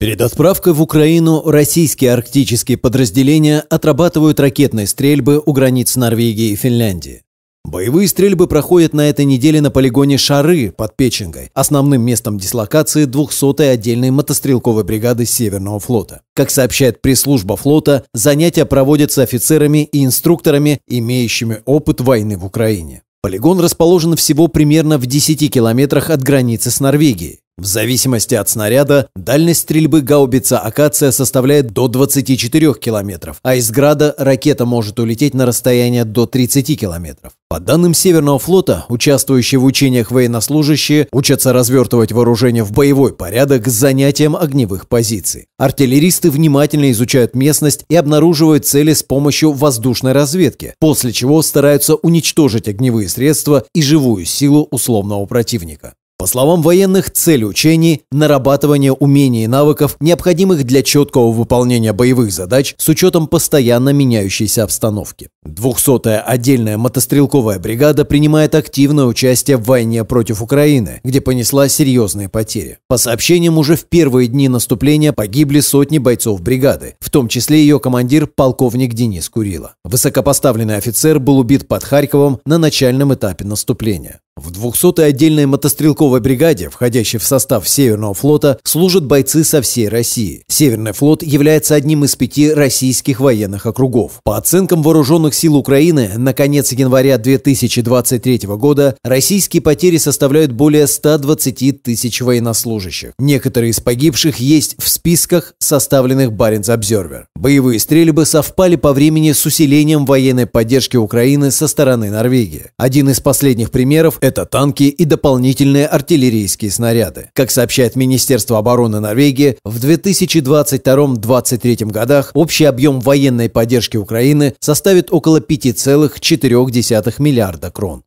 Перед отправкой в Украину российские арктические подразделения отрабатывают ракетные стрельбы у границ Норвегии и Финляндии. Боевые стрельбы проходят на этой неделе на полигоне Шары под Печенгой, основным местом дислокации 200-й отдельной мотострелковой бригады Северного флота. Как сообщает пресс-служба флота, занятия проводятся офицерами и инструкторами, имеющими опыт войны в Украине. Полигон расположен всего примерно в 10 километрах от границы с Норвегией. В зависимости от снаряда, дальность стрельбы гаубица «Акация» составляет до 24 километров, а из града ракета может улететь на расстояние до 30 километров. По данным Северного флота, участвующие в учениях военнослужащие учатся развертывать вооружение в боевой порядок с занятием огневых позиций. Артиллеристы внимательно изучают местность и обнаруживают цели с помощью воздушной разведки, после чего стараются уничтожить огневые средства и живую силу условного противника. По словам военных, цель учений – нарабатывание умений и навыков, необходимых для четкого выполнения боевых задач с учетом постоянно меняющейся обстановки. 200-я отдельная мотострелковая бригада принимает активное участие в войне против Украины, где понесла серьезные потери. По сообщениям, уже в первые дни наступления погибли сотни бойцов бригады, в том числе ее командир полковник Денис Курила. Высокопоставленный офицер был убит под Харьковом на начальном этапе наступления. В 200-й отдельной мотострелковой бригаде, входящей в состав Северного флота, служат бойцы со всей России. Северный флот является одним из пяти российских военных округов. По оценкам вооруженных Вооруженных сил Украины на конец января 2023 года российские потери составляют более 120 тысяч военнослужащих. Некоторые из погибших есть в списках, составленных Баренц-Обзервер. Боевые стрельбы совпали по времени с усилением военной поддержки Украины со стороны Норвегии. Один из последних примеров – это танки и дополнительные артиллерийские снаряды. Как сообщает Министерство обороны Норвегии, в 2022-2023 годах общий объем военной поддержки Украины составит около около 5,4 миллиарда крон.